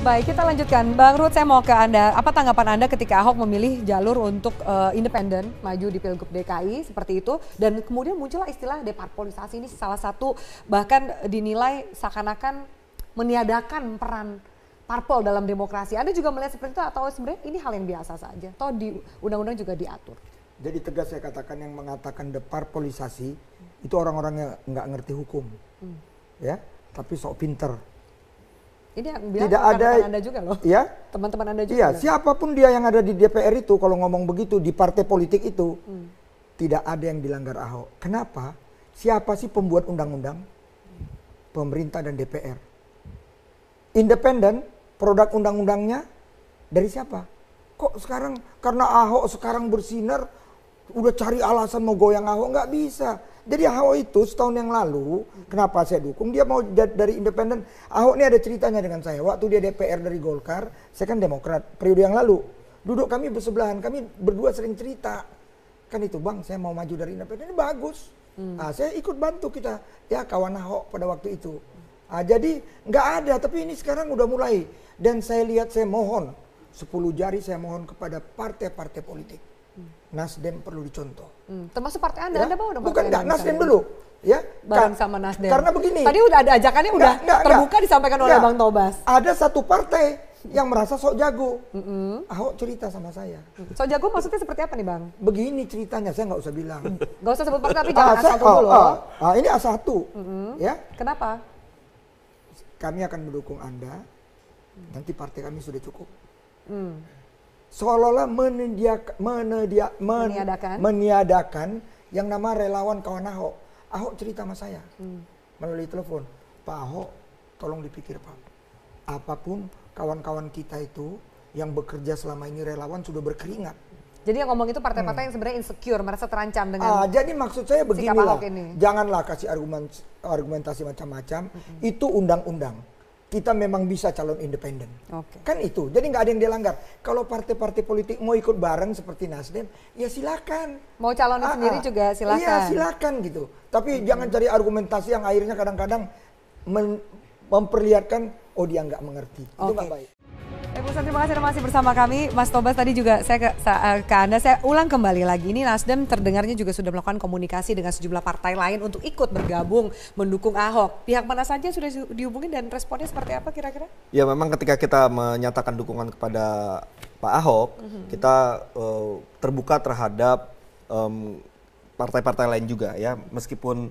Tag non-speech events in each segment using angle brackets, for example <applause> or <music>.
Baik, kita lanjutkan. Bang Ruth, saya mau ke Anda. Apa tanggapan Anda ketika Ahok memilih jalur untuk uh, independen maju di Pilgub DKI seperti itu dan kemudian muncullah istilah deparpolisasi ini salah satu bahkan dinilai seakan-akan meniadakan peran parpol dalam demokrasi. Anda juga melihat seperti itu atau sebenarnya ini hal yang biasa saja? Atau di undang-undang juga diatur? Jadi tegas saya katakan yang mengatakan deparpolisasi itu orang-orang yang nggak ngerti hukum. Hmm. Ya, tapi sok pinter ini bilang tidak ada anda juga loh. Ya? Teman-teman Anda juga. Iya, siapapun dia yang ada di DPR itu kalau ngomong begitu di partai politik itu hmm. tidak ada yang dilanggar Ahok. Kenapa? Siapa sih pembuat undang-undang? Pemerintah dan DPR. Independen, produk undang-undangnya dari siapa? Kok sekarang karena Ahok sekarang bersinar udah cari alasan mau goyang Ahok nggak bisa jadi Ahok itu setahun yang lalu, kenapa saya dukung? Dia mau dari independen. Ahok ini ada ceritanya dengan saya. Waktu dia DPR dari Golkar, saya kan Demokrat. Periode yang lalu, duduk kami bersebelahan, kami berdua sering cerita. Kan itu bang, saya mau maju dari independen, ini bagus. Hmm. Nah, saya ikut bantu kita, ya kawan Ahok pada waktu itu. Nah, jadi nggak ada, tapi ini sekarang udah mulai. Dan saya lihat, saya mohon, sepuluh jari saya mohon kepada partai-partai politik Hmm. Nasdem perlu dicontoh. Hmm. Termasuk partai Anda, ya? Anda bawa dong? Bukan enggak, Nasdem dulu. Ya, bareng sama Nasdem. Karena begini. Tadi udah ada ajakannya udah enggak, terbuka enggak. disampaikan oleh Bang Tobas. Ada satu partai yang merasa sok jago. Mm -hmm. Ahok cerita sama saya. Sok jago maksudnya seperti apa nih Bang? Begini ceritanya, saya nggak usah bilang. <laughs> Nggak usah sebut partai tapi ah, jangan A1 ah, ah. ah, ini A1. Mm -hmm. ya. Kenapa? Kami akan mendukung Anda. Nanti partai kami sudah cukup. Mm seolah-olah menedia, men, meniadakan. yang nama relawan kawan Ahok. Ahok cerita sama saya hmm. melalui telepon, Pak Ahok, tolong dipikir Pak, apapun kawan-kawan kita itu yang bekerja selama ini relawan sudah berkeringat. Jadi yang ngomong itu partai-partai hmm. yang sebenarnya insecure, merasa terancam dengan. Ah, jadi maksud saya begini, janganlah kasih argumen, argumentasi macam-macam. Hmm. Itu undang-undang kita memang bisa calon independen. Okay. Kan itu. Jadi nggak ada yang dilanggar. Kalau partai-partai politik mau ikut bareng seperti Nasdem, ya silakan. Mau calon ah, sendiri ah. juga iya, silakan. Iya, silakan gitu. Tapi -hmm. jangan cari argumentasi yang akhirnya kadang-kadang memperlihatkan oh dia nggak mengerti. Okay. Itu nggak baik. Pusat, terima kasih masih bersama kami. Mas Tobas tadi juga saya ke, eh, ke Anda, saya ulang kembali lagi. Ini Nasdem terdengarnya juga sudah melakukan komunikasi dengan sejumlah partai lain untuk ikut bergabung mendukung Ahok. Pihak mana saja sudah dihubungi dan responnya seperti apa kira-kira? Ya memang ketika kita menyatakan dukungan kepada Pak Ahok, mm -hmm. kita uh, terbuka terhadap partai-partai um, partai -partai lain juga ya. Meskipun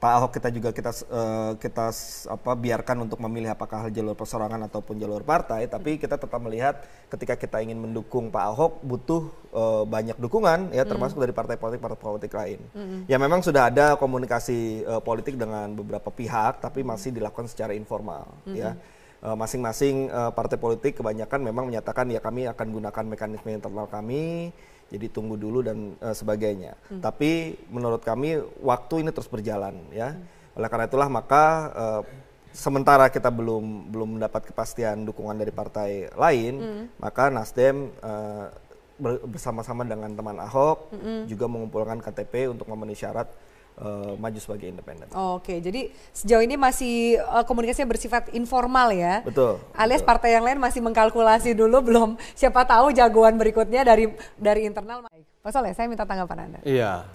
Pak Ahok kita juga kita uh, kita apa biarkan untuk memilih apakah jalur perseorangan ataupun jalur partai tapi kita tetap melihat ketika kita ingin mendukung Pak Ahok butuh uh, banyak dukungan ya termasuk mm. dari partai politik partai politik lain. Mm. Ya memang sudah ada komunikasi uh, politik dengan beberapa pihak tapi masih dilakukan secara informal mm. ya. Eh, masing-masing uh, partai politik kebanyakan memang menyatakan ya kami akan gunakan mekanisme internal kami jadi tunggu dulu dan uh, sebagainya hmm. tapi menurut kami waktu ini terus berjalan ya hmm. oleh karena itulah maka uh, sementara kita belum belum mendapat kepastian dukungan dari partai lain hmm. maka Nasdem uh, bersama-sama dengan teman Ahok hmm. juga mengumpulkan KTP untuk memenuhi syarat uh, maju sebagai independen. Oh, Oke, okay. jadi sejauh ini masih uh, komunikasinya bersifat informal ya. Betul. Alias betul. partai yang lain masih mengkalkulasi dulu belum siapa tahu jagoan berikutnya dari dari internal. Pak Soleh, ya, saya minta tanggapan Anda. Iya.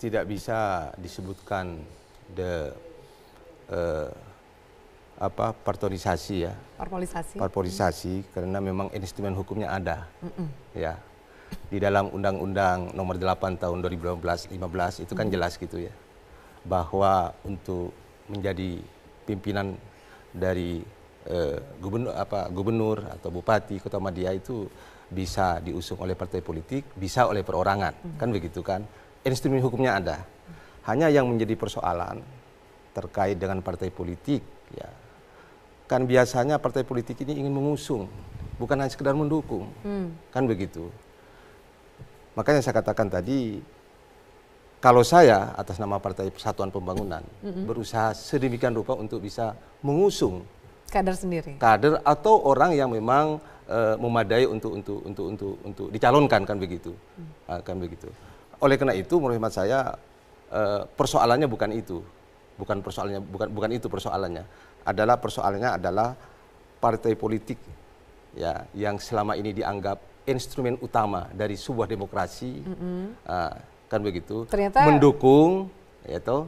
Tidak bisa disebutkan the uh, eh, apa partorisasi ya. Parpolisasi. Parpolisasi mm. karena memang instrumen hukumnya ada. Mm -mm. Ya. Di dalam Undang-Undang Nomor 8 Tahun 2015 15 itu kan mm. jelas gitu ya bahwa untuk menjadi pimpinan dari eh, gubernur, apa, gubernur atau bupati kota Madia itu bisa diusung oleh partai politik, bisa oleh perorangan, hmm. kan begitu kan? Instrumen hukumnya ada. Hanya yang menjadi persoalan terkait dengan partai politik, ya kan biasanya partai politik ini ingin mengusung, bukan hanya sekedar mendukung, hmm. kan begitu. Makanya saya katakan tadi kalau saya atas nama Partai Persatuan Pembangunan mm-hmm. berusaha sedemikian rupa untuk bisa mengusung kader sendiri. Kader atau orang yang memang uh, memadai untuk untuk untuk untuk untuk dicalonkan kan begitu. Mm. Uh, kan begitu. Oleh karena itu menurut hemat saya uh, persoalannya bukan itu. Bukan persoalannya bukan bukan itu persoalannya. Adalah persoalannya adalah partai politik ya yang selama ini dianggap instrumen utama dari sebuah demokrasi. Mm-hmm. Uh, kan begitu Ternyata... mendukung yaitu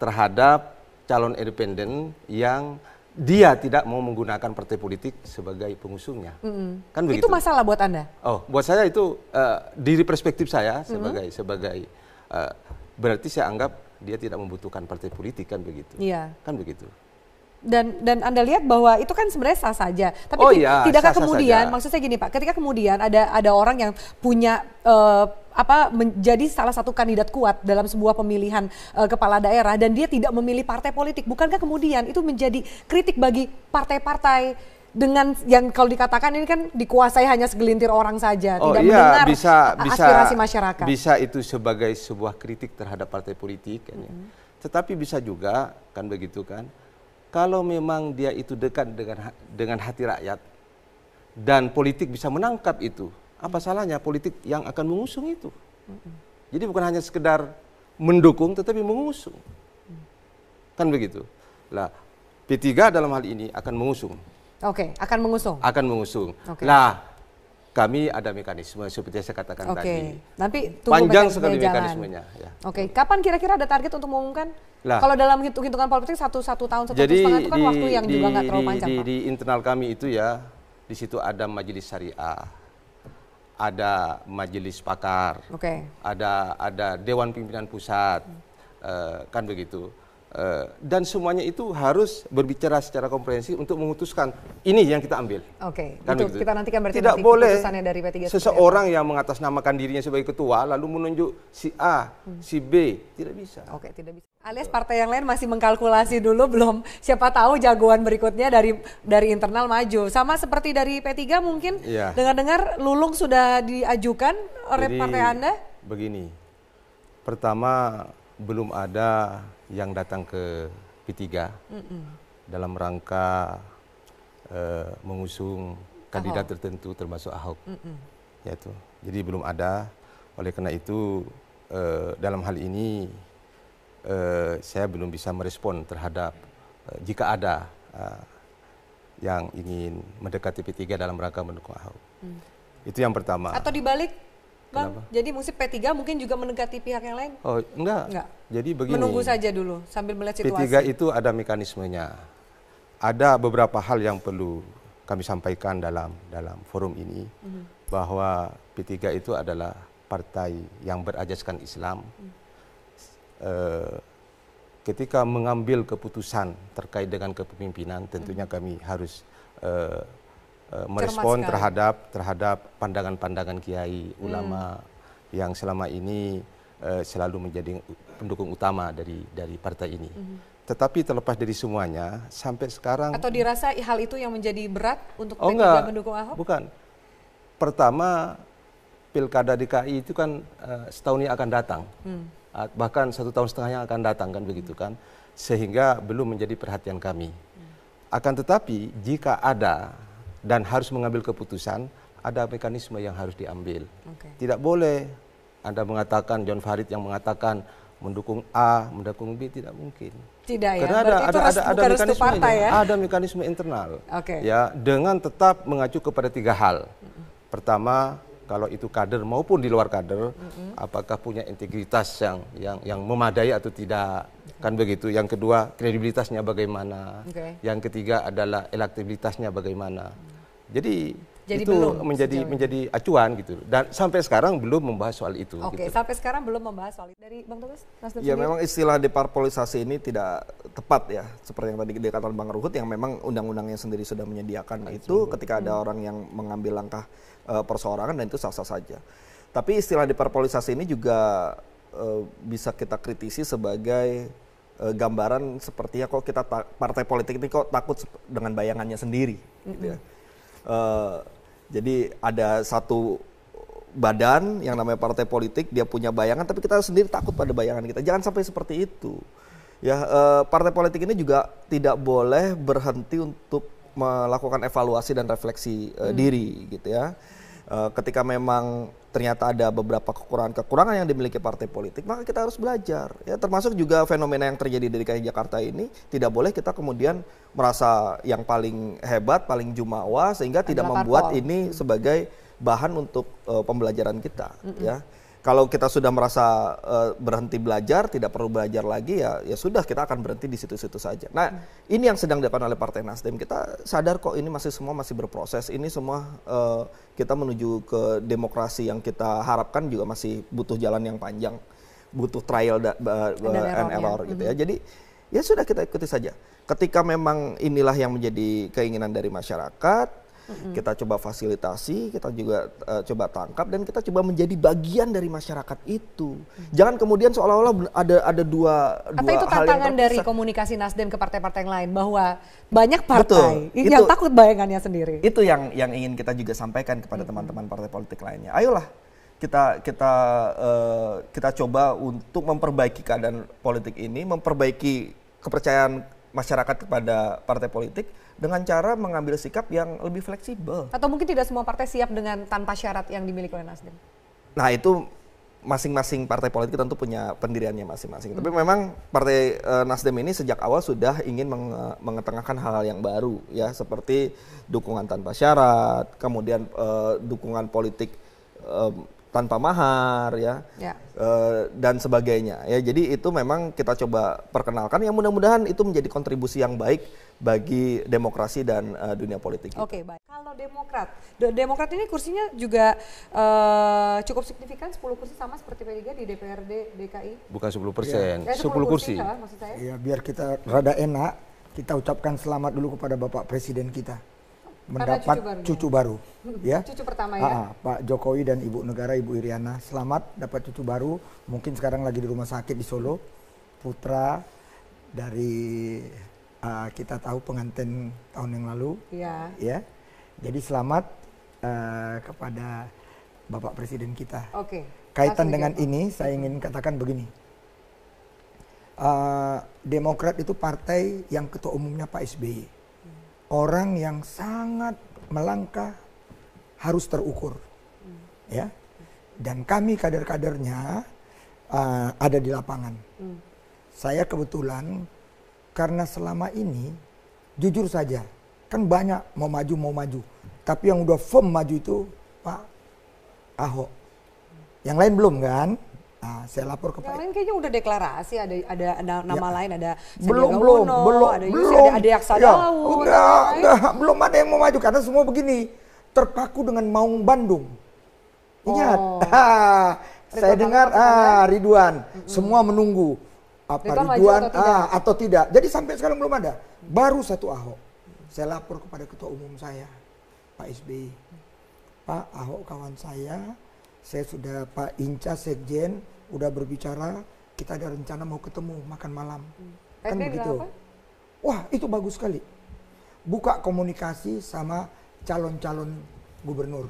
terhadap calon independen yang dia tidak mau menggunakan partai politik sebagai pengusungnya. Mm -hmm. Kan begitu. Itu masalah buat Anda? Oh, buat saya itu uh, eh, dari perspektif saya sebagai mm -hmm. sebagai uh, berarti saya anggap dia tidak membutuhkan partai politik kan begitu. Iya. Yeah. Kan begitu dan dan Anda lihat bahwa itu kan sebenarnya sah saja. Tapi oh, iya, tidakkah sah -sah kemudian saja. maksud saya gini Pak, ketika kemudian ada ada orang yang punya uh, apa menjadi salah satu kandidat kuat dalam sebuah pemilihan uh, kepala daerah dan dia tidak memilih partai politik, bukankah kemudian itu menjadi kritik bagi partai-partai dengan yang kalau dikatakan ini kan dikuasai hanya segelintir orang saja, oh, tidak iya, mendengar bisa, bisa, aspirasi masyarakat. Bisa itu sebagai sebuah kritik terhadap partai politik, mm -hmm. ya. Mm-hmm. tetapi bisa juga kan begitu kan kalau memang dia itu dekat dengan dengan hati rakyat dan politik bisa menangkap itu, apa salahnya politik yang akan mengusung itu? Jadi bukan hanya sekedar mendukung tetapi mengusung. Kan begitu. Lah, P3 dalam hal ini akan mengusung. Oke, okay, akan mengusung. Akan mengusung. Okay. Lah, kami ada mekanisme seperti yang saya katakan okay. tadi. Nanti panjang sekali mekanismenya. Ya. Oke, okay. kapan kira-kira ada target untuk mengumumkan? Lah, kalau dalam hitung-hitungan politik satu satu tahun satu jadi, setengah itu kan di, waktu yang di, juga nggak terlalu panjang. Di, Pak. di internal kami itu ya, di situ ada majelis syariah, ada majelis pakar, okay. ada ada dewan pimpinan pusat, hmm. eh, kan begitu. Eh, dan semuanya itu harus berbicara secara komprehensif untuk memutuskan ini yang kita ambil. Oke, okay, kan kita nantikan berarti tidak boleh dari P3 seseorang yang mengatasnamakan dirinya sebagai ketua lalu menunjuk si A, hmm. si B, tidak bisa. Oke, okay, tidak bisa. Alias partai yang lain masih mengkalkulasi dulu belum siapa tahu jagoan berikutnya dari dari internal maju. Sama seperti dari P3 mungkin ya. dengar-dengar Lulung sudah diajukan oleh Jadi, partai Anda? Begini. Pertama belum ada yang datang ke P3 mm -mm. dalam rangka uh, mengusung kandidat Ahok. tertentu termasuk Ahok. Mm -mm. Yaitu. Jadi belum ada. Oleh karena itu uh, dalam hal ini Eh, saya belum bisa merespon terhadap eh, jika ada eh, yang ingin mendekati P3 dalam rangka mendukung Ahok. Hmm. Itu yang pertama. Atau dibalik, Bang. Kenapa? Jadi musik P3 mungkin juga mendekati pihak yang lain? Oh, enggak. Enggak. Jadi begini. Menunggu saja dulu sambil melihat situasi. P3 itu ada mekanismenya. Ada beberapa hal yang perlu kami sampaikan dalam dalam forum ini hmm. bahwa P3 itu adalah partai yang berajaskan Islam. Hmm Eh, ketika mengambil keputusan terkait dengan kepemimpinan tentunya kami harus eh, eh, merespon terhadap terhadap pandangan-pandangan kiai hmm. ulama hmm. yang selama ini selalu menjadi pendukung utama dari dari partai ini. Hmm. Tetapi terlepas dari semuanya sampai sekarang atau dirasa hal itu yang menjadi berat untuk oh enggak, mendukung Ahok? Bukan. Pertama pilkada DKI itu kan uh, setahun ini akan datang. Hmm. Ah, bahkan satu tahun setengah yang akan datang kan begitu kan sehingga belum menjadi perhatian kami akan tetapi jika ada dan harus mengambil keputusan ada mekanisme yang harus diambil okay. tidak boleh anda mengatakan John Farid yang mengatakan mendukung A mendukung B tidak mungkin tidak ya karena ada Berarti ada ada, ada mekanisme ya? ada mekanisme internal okay. ya dengan tetap mengacu kepada tiga hal pertama kalau itu kader maupun di luar kader mm-hmm. apakah punya integritas yang yang yang memadai atau tidak kan begitu yang kedua kredibilitasnya bagaimana okay. yang ketiga adalah elektabilitasnya bagaimana mm. jadi jadi itu belum menjadi menjadi acuan gitu dan sampai sekarang belum membahas soal itu. Oke, gitu. sampai sekarang belum membahas soal itu. Dari Bang Tobas, Nasdem Ya sendiri? memang istilah deparpolisasi ini tidak tepat ya. Seperti yang tadi dikatakan Bang Ruhut yang memang undang-undangnya sendiri sudah menyediakan Ayo. itu ketika ada hmm. orang yang mengambil langkah uh, perseorangan dan itu sah-sah saja. Tapi istilah deparpolisasi ini juga uh, bisa kita kritisi sebagai uh, gambaran sepertinya kok kita partai politik ini kok takut dengan bayangannya sendiri mm -hmm. gitu ya. Uh, jadi ada satu badan yang namanya partai politik dia punya bayangan tapi kita sendiri takut pada bayangan kita. Jangan sampai seperti itu. Ya uh, partai politik ini juga tidak boleh berhenti untuk melakukan evaluasi dan refleksi uh, hmm. diri gitu ya. Eh, ketika memang ternyata ada beberapa kekurangan-kekurangan yang dimiliki partai politik, maka kita harus belajar. Ya, termasuk juga fenomena yang terjadi di DKI Jakarta ini tidak boleh kita kemudian merasa yang paling hebat, paling jumawa sehingga Adalah tidak membuat parpol. ini sebagai bahan untuk uh, pembelajaran kita. Mm -mm. Ya, kalau kita sudah merasa uh, berhenti belajar, tidak perlu belajar lagi ya ya sudah kita akan berhenti di situ-situ saja. Nah, hmm. ini yang sedang dilakukan oleh Partai Nasdem. Kita sadar kok ini masih semua masih berproses. Ini semua uh, kita menuju ke demokrasi yang kita harapkan juga masih butuh jalan yang panjang. Butuh trial da, and, error ya. gitu ya. Hmm. Jadi ya sudah kita ikuti saja. Ketika memang inilah yang menjadi keinginan dari masyarakat hmm Kita coba fasilitasi, kita juga uh, coba tangkap dan kita coba menjadi bagian dari masyarakat itu. Mm-hmm. Jangan kemudian seolah-olah ada ada dua Atau itu tantangan yang dari komunikasi Nasdem ke partai-partai yang lain bahwa banyak partai Betul, yang itu, takut bayangannya sendiri. Itu yang yang ingin kita juga sampaikan kepada mm-hmm. teman-teman partai politik lainnya. Ayolah kita kita uh, kita coba untuk memperbaiki keadaan politik ini, memperbaiki kepercayaan masyarakat kepada partai politik dengan cara mengambil sikap yang lebih fleksibel. Atau mungkin tidak semua partai siap dengan tanpa syarat yang dimiliki oleh Nasdem. Nah itu masing-masing partai politik tentu punya pendiriannya masing-masing. Hmm. Tapi memang partai uh, Nasdem ini sejak awal sudah ingin meng mengetengahkan hal-hal yang baru ya seperti dukungan tanpa syarat, kemudian uh, dukungan politik eh, tanpa mahar ya, ya. E, dan sebagainya ya. Jadi itu memang kita coba perkenalkan yang mudah-mudahan itu menjadi kontribusi yang baik bagi demokrasi dan uh, dunia politik. Gitu. Oke, okay, baik. Kalau Demokrat, Demokrat ini kursinya juga uh, cukup signifikan, 10 kursi sama seperti P3 di DPRD DKI. Bukan 10 persen, ya. Eh, 10, kursi. kursi Kalah, maksud saya. Ya, biar kita rada enak, kita ucapkan selamat dulu kepada Bapak Presiden kita mendapat cucu, baru, cucu baru ya. Cucu ya. <laughs> pertama ya. Aa, Pak Jokowi dan Ibu Negara Ibu Iriana selamat dapat cucu baru. Mungkin sekarang lagi di rumah sakit di Solo. Putra dari uh, kita tahu pengantin tahun yang lalu. Ya. ya. Jadi selamat uh, kepada Bapak Presiden kita. Oke. Okay. Kaitan dengan ya. ini saya ingin katakan begini. Uh, Demokrat itu partai yang ketua umumnya Pak SBY. Orang yang sangat melangkah harus terukur. Hmm. Ya. Dan kami kader-kadernya uh, ada di lapangan. Hmm. Saya kebetulan karena selama ini jujur saja kan banyak mau maju mau maju. Tapi yang udah firm maju itu Pak Ahok. Yang lain belum kan? Nah, saya lapor ke Yang Pak. lain kayaknya udah deklarasi ada ada, ada nama ya. lain ada belum belum Uno, belum ada belum ada, iya, ada Yaksa ya, Daud. Udah, udah belum ada yang mau maju karena semua begini terpaku dengan Maung Bandung. Ingat, oh. <laughs> saya dengar ah, kan? Ridwan, mm -hmm. semua menunggu apa Ridwan, atau, tidak? Ah, atau tidak. Jadi sampai sekarang belum ada. Baru satu Ahok. Saya lapor kepada ketua umum saya, Pak SBY. Pak Ahok kawan saya, saya sudah Pak Inca Sekjen udah berbicara, kita ada rencana mau ketemu makan malam. Hmm. Kan begitu. Apa? Wah, itu bagus sekali. Buka komunikasi sama calon-calon gubernur.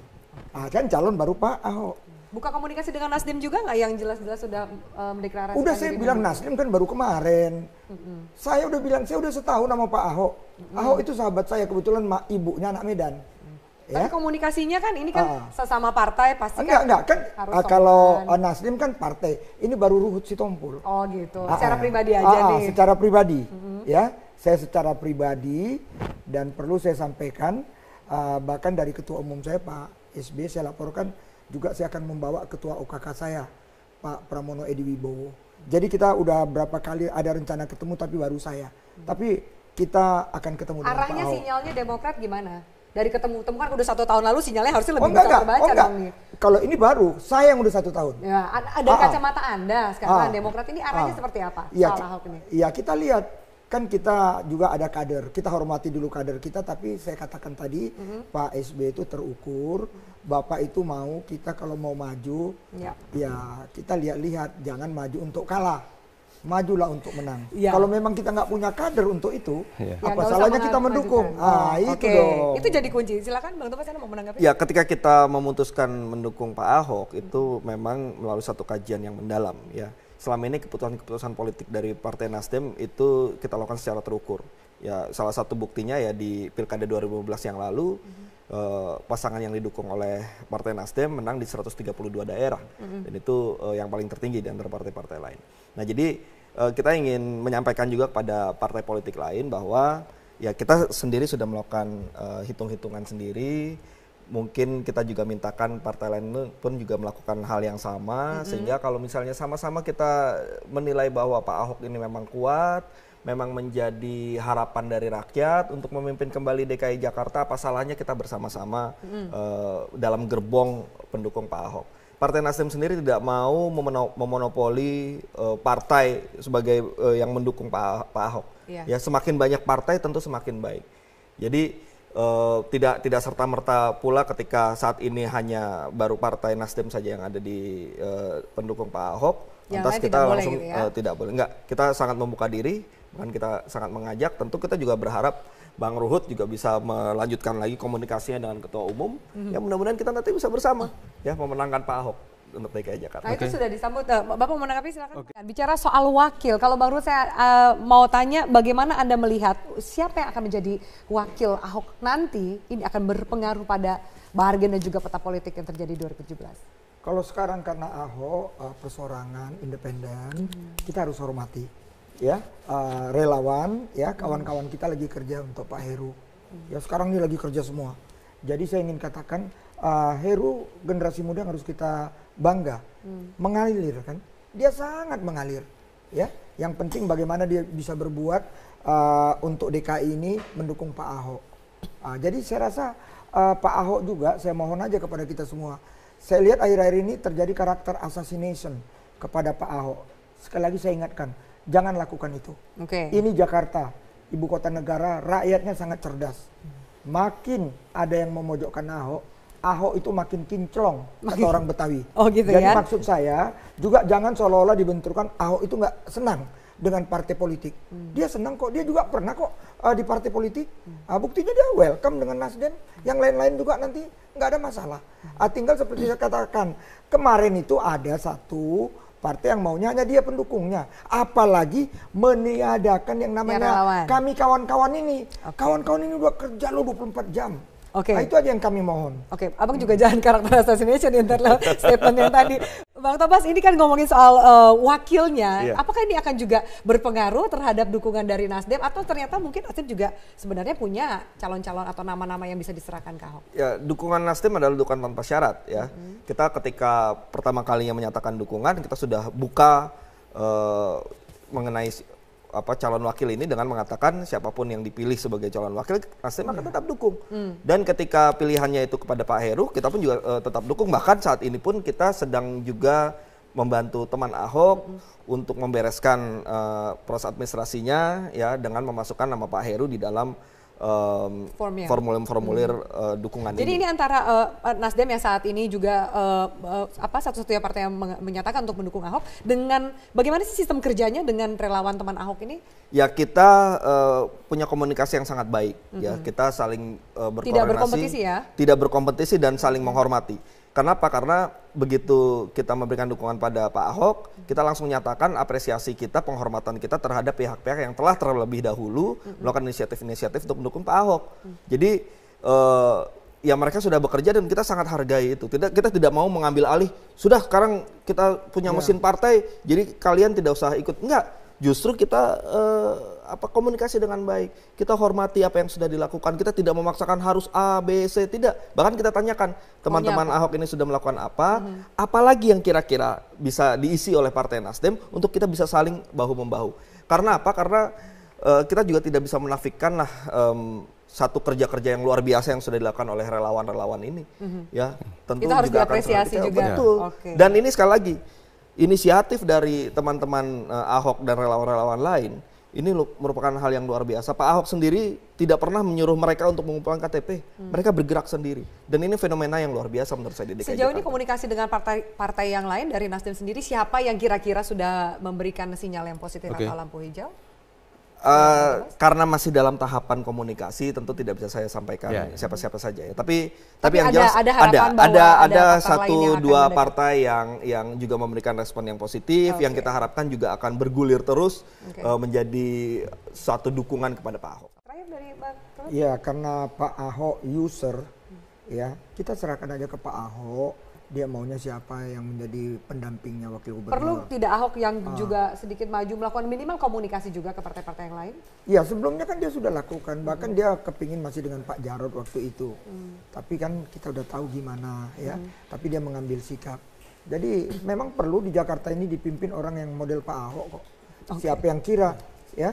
Ah, kan calon baru Pak Ahok. Buka komunikasi dengan Nasdem juga nggak yang jelas-jelas sudah um, Udah saya bilang Nasdem kan baru kemarin. Mm-hmm. Saya udah bilang saya udah setahun sama Pak Ahok. Mm-hmm. Ahok itu sahabat saya kebetulan mak ibunya anak Medan. Mm. Ya? Tapi komunikasinya kan ini kan uh, sesama partai pasti enggak, kan enggak kan harus ah, kalau uh, Nasdem kan partai. Ini baru Ruhut si Tompul. Oh gitu. Uh, secara pribadi aja uh, nih. secara pribadi. Mm-hmm. Ya, saya secara pribadi dan perlu saya sampaikan uh, bahkan dari ketua umum saya Pak SB saya laporkan juga saya akan membawa ketua OKK saya Pak Pramono Edi Wibowo. Jadi kita udah berapa kali ada rencana ketemu tapi baru saya. Hmm. Tapi kita akan ketemu Arahnya dengan Pak Arahnya sinyalnya Demokrat gimana? Dari ketemu temu kan udah satu tahun lalu sinyalnya harusnya lebih oh, enggak, enggak. Oh, terbaca oh, enggak. dong nih. Kalau ini baru, saya yang udah satu tahun. Ya, ada ah, ah. kacamata Anda sekarang ah. Demokrat ini arahnya seperti apa? Iya, Iya, kita lihat kan kita juga ada kader, kita hormati dulu kader kita, tapi saya katakan tadi mm-hmm. Pak SB itu terukur, Bapak itu mau kita kalau mau maju, yeah. ya kita lihat-lihat, jangan maju untuk kalah, majulah untuk menang. Yeah. Kalau memang kita nggak punya kader untuk itu, yeah. Ya, apa ya, salahnya kita mendukung? Ah itu dong. Itu jadi kunci. Silakan Bang Tumas mau menanggapi. Ya ketika kita memutuskan mendukung Pak Ahok itu hmm memang melalui satu kajian yang mendalam ya selama ini keputusan-keputusan politik dari Partai Nasdem itu kita lakukan secara terukur. Ya salah satu buktinya ya di Pilkada 2015 yang lalu mm -hmm. uh, pasangan yang didukung oleh Partai Nasdem menang di 132 daerah mm -hmm. dan itu uh, yang paling tertinggi di antara partai-partai lain. Nah jadi uh, kita ingin menyampaikan juga kepada partai politik lain bahwa ya kita sendiri sudah melakukan hitung-hitungan sendiri mungkin kita juga mintakan partai lain pun juga melakukan hal yang sama mm -hmm. sehingga kalau misalnya sama-sama kita menilai bahwa Pak Ahok ini memang kuat memang menjadi harapan dari rakyat untuk memimpin kembali DKI Jakarta apa salahnya kita bersama-sama mm uh, dalam gerbong pendukung Pak Ahok Partai Nasdem sendiri tidak mau memonopoli uh, partai sebagai uh, yang mendukung Pak, Pak Ahok. Yeah. Ya, semakin banyak partai tentu semakin baik. Jadi Eh, tidak tidak serta merta pula ketika saat ini hanya baru partai Nasdem saja yang ada di uh, pendukung Pak Ahok yang lantas kita langsung gitu ya? uh, tidak boleh enggak kita sangat membuka diri bahkan kita sangat mengajak tentu kita juga berharap Bang Ruhut juga bisa melanjutkan lagi komunikasinya dengan ketua umum mm -hmm. ya mudah-mudahan kita nanti bisa bersama ya memenangkan Pak Ahok untuk DKI Jakarta. Nah, okay. itu sudah disambut. Eh, Bapak mau menanggapi silakan. Okay. Nah, bicara soal wakil, kalau Bang Ruth saya uh, mau tanya bagaimana Anda melihat siapa yang akan menjadi wakil Ahok nanti ini akan berpengaruh pada bargain dan juga peta politik yang terjadi 2017. Kalau sekarang karena Ahok uh, persorangan independen, hmm. kita harus hormati ya uh, relawan ya kawan-kawan kita lagi kerja untuk Pak Heru. Hmm. Ya sekarang ini lagi kerja semua. Jadi saya ingin katakan uh, Heru generasi muda yang harus kita bangga hmm. mengalir kan dia sangat mengalir ya yang penting bagaimana dia bisa berbuat uh, untuk DKI ini mendukung Pak Ahok uh, jadi saya rasa uh, Pak Ahok juga saya mohon aja kepada kita semua saya lihat akhir-akhir ini terjadi karakter assassination kepada Pak Ahok sekali lagi saya ingatkan jangan lakukan itu okay. ini Jakarta ibu kota negara rakyatnya sangat cerdas hmm. makin ada yang memojokkan Ahok Ahok itu makin kinclong makin. kata orang Betawi. Oh gitu Jadi ya. maksud saya juga jangan seolah-olah dibenturkan Ahok itu nggak senang dengan partai politik. Hmm. Dia senang kok, dia juga pernah kok uh, di partai politik. Hmm. Uh, buktinya dia welcome dengan Nasdem. Yang lain-lain juga nanti nggak ada masalah. Hmm. Uh, tinggal seperti saya katakan kemarin itu ada satu partai yang maunya hanya dia pendukungnya. Apalagi meniadakan yang namanya ya, kami kawan-kawan ini. Kawan-kawan okay. ini udah kerja lo 24 jam. Oke. Okay. Nah, itu aja yang kami mohon. Oke, okay. abang hmm. juga <laughs> jangan karakter assassination internal ya, <laughs> statement yang tadi. Bang Tobas, ini kan ngomongin soal uh, wakilnya. Yeah. Apakah ini akan juga berpengaruh terhadap dukungan dari Nasdem atau ternyata mungkin Nasdem juga sebenarnya punya calon-calon atau nama-nama yang bisa diserahkan ke Ahok? Ya, dukungan Nasdem adalah dukungan tanpa syarat ya. Hmm. Kita ketika pertama kalinya menyatakan dukungan, kita sudah buka uh, mengenai apa calon wakil ini dengan mengatakan siapapun yang dipilih sebagai calon wakil Nasdem akan iya. tetap dukung. Hmm. Dan ketika pilihannya itu kepada Pak Heru, kita pun juga uh, tetap dukung. Bahkan saat ini pun kita sedang juga membantu teman Ahok -hmm. untuk membereskan uh, proses administrasinya ya dengan memasukkan nama Pak Heru di dalam um, formulir formulir hmm. uh, dukungan Jadi ini. ini antara uh, Nasdem yang saat ini juga uh, uh, apa satu-satunya partai yang menyatakan untuk mendukung Ahok dengan bagaimana sih sistem kerjanya dengan relawan teman Ahok ini? Ya kita uh, punya komunikasi yang sangat baik mm -hmm. ya kita saling uh, berkoordinasi tidak berkompetisi ya tidak berkompetisi dan saling menghormati Kenapa? Karena begitu kita memberikan dukungan pada Pak Ahok, kita langsung nyatakan apresiasi kita, penghormatan kita terhadap pihak-pihak yang telah terlebih dahulu melakukan inisiatif-inisiatif untuk mendukung Pak Ahok. Jadi eh, ya mereka sudah bekerja dan kita sangat hargai itu. Tidak kita tidak mau mengambil alih. Sudah sekarang kita punya iya. mesin partai, jadi kalian tidak usah ikut. Enggak, justru kita eh, apa komunikasi dengan baik. Kita hormati apa yang sudah dilakukan. Kita tidak memaksakan harus A, B, C, tidak. Bahkan kita tanyakan teman-teman oh, Ahok iya, ini sudah melakukan apa, hmm. apalagi yang kira-kira bisa diisi oleh Partai Nasdem untuk kita bisa saling bahu membahu. Karena apa? Karena uh, kita juga tidak bisa menafikan lah um, satu kerja-kerja yang luar biasa yang sudah dilakukan oleh relawan-relawan ini. hmm Ya, tentu itu harus juga diapresiasi akan juga. Betul. Ya. Okay. Dan ini sekali lagi inisiatif dari teman-teman uh, eh, Ahok dan relawan-relawan lain ini merupakan hal yang luar biasa. Pak Ahok sendiri tidak pernah menyuruh mereka untuk mengumpulkan KTP. Hmm. Mereka bergerak sendiri. Dan ini fenomena yang luar biasa menurut saya di DKI Sejauh Jakarta. ini komunikasi dengan partai-partai yang lain dari Nasdem sendiri, siapa yang kira-kira sudah memberikan sinyal yang positif okay. atau lampu hijau? Uh, karena masih dalam tahapan komunikasi tentu tidak bisa saya sampaikan iya, iya. siapa-siapa yeah, yeah. saja ya. Tapi tapi, tapi yang ada, jelas ada ada ada, ada satu dua mendek. partai yang yang juga memberikan respon yang positif okay. yang kita harapkan juga akan bergulir terus okay. uh, eh, menjadi satu dukungan kepada Pak Ahok. Terakhir dari Bang Ya, karena Pak Ahok user ya, kita serahkan aja ke Pak Ahok dia maunya siapa yang menjadi pendampingnya wakil gubernur. Perlu tidak Ahok yang ah. juga sedikit maju melakukan minimal komunikasi juga ke partai-partai yang lain? Ya sebelumnya kan dia sudah lakukan, bahkan hmm. dia kepingin masih dengan Pak Jarod waktu itu. Hmm. Tapi kan kita udah tahu gimana ya, hmm. tapi dia mengambil sikap. Jadi memang perlu di Jakarta ini dipimpin orang yang model Pak Ahok kok. Okay. Siapa yang kira ya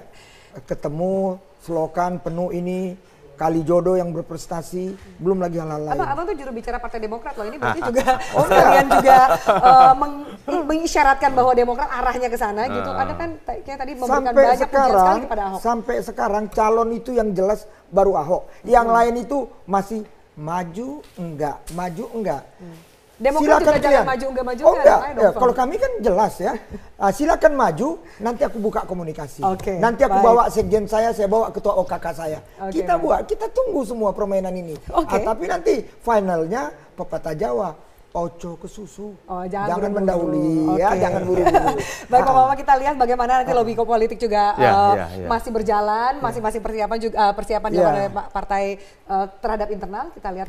ketemu slogan penuh ini Kali jodoh yang berprestasi, hmm. belum lagi hal-hal lain. Abang, abang tuh juru bicara Partai Demokrat loh, ini berarti ah. juga oh, kalian juga uh, <laughs> mengisyaratkan bahwa Demokrat arahnya ke sana gitu. Ah. Ada kan kayaknya tadi memberikan sampai banyak sekarang, sekali kepada Ahok. Sampai sekarang calon itu yang jelas baru Ahok. Yang hmm. lain itu masih maju enggak, maju enggak. Hmm. Demokrat silakan juga kalian. maju enggak maju oh, kan? enggak. Ya, kalau kami kan jelas ya. Uh, silakan maju, nanti aku buka komunikasi. Okay, nanti aku baik. bawa sekjen saya, saya bawa ketua OKK saya. Okay, kita baik. buat, kita tunggu semua permainan ini. Ah, okay. Uh, tapi nanti finalnya pepatah Jawa oco ke susu. Oh, jangan, jangan mendahului okay. ya, jangan buru-buru. <laughs> Baik, Pak Mama kita lihat ah. bagaimana nanti lobby politik juga yeah, ya, ya, uh, yeah, yeah. masih berjalan, masih masing persiapan juga eh, persiapan yeah. dari partai uh, terhadap internal kita lihat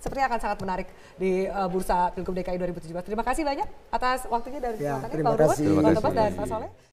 sepertinya akan sangat menarik di uh, Bursa Pilgub DKI 2017. Terima kasih banyak atas waktunya dari ya, kesempatannya. Ya, terima kasih. Ruhut, Pak Tobas, dan Pak Soleh.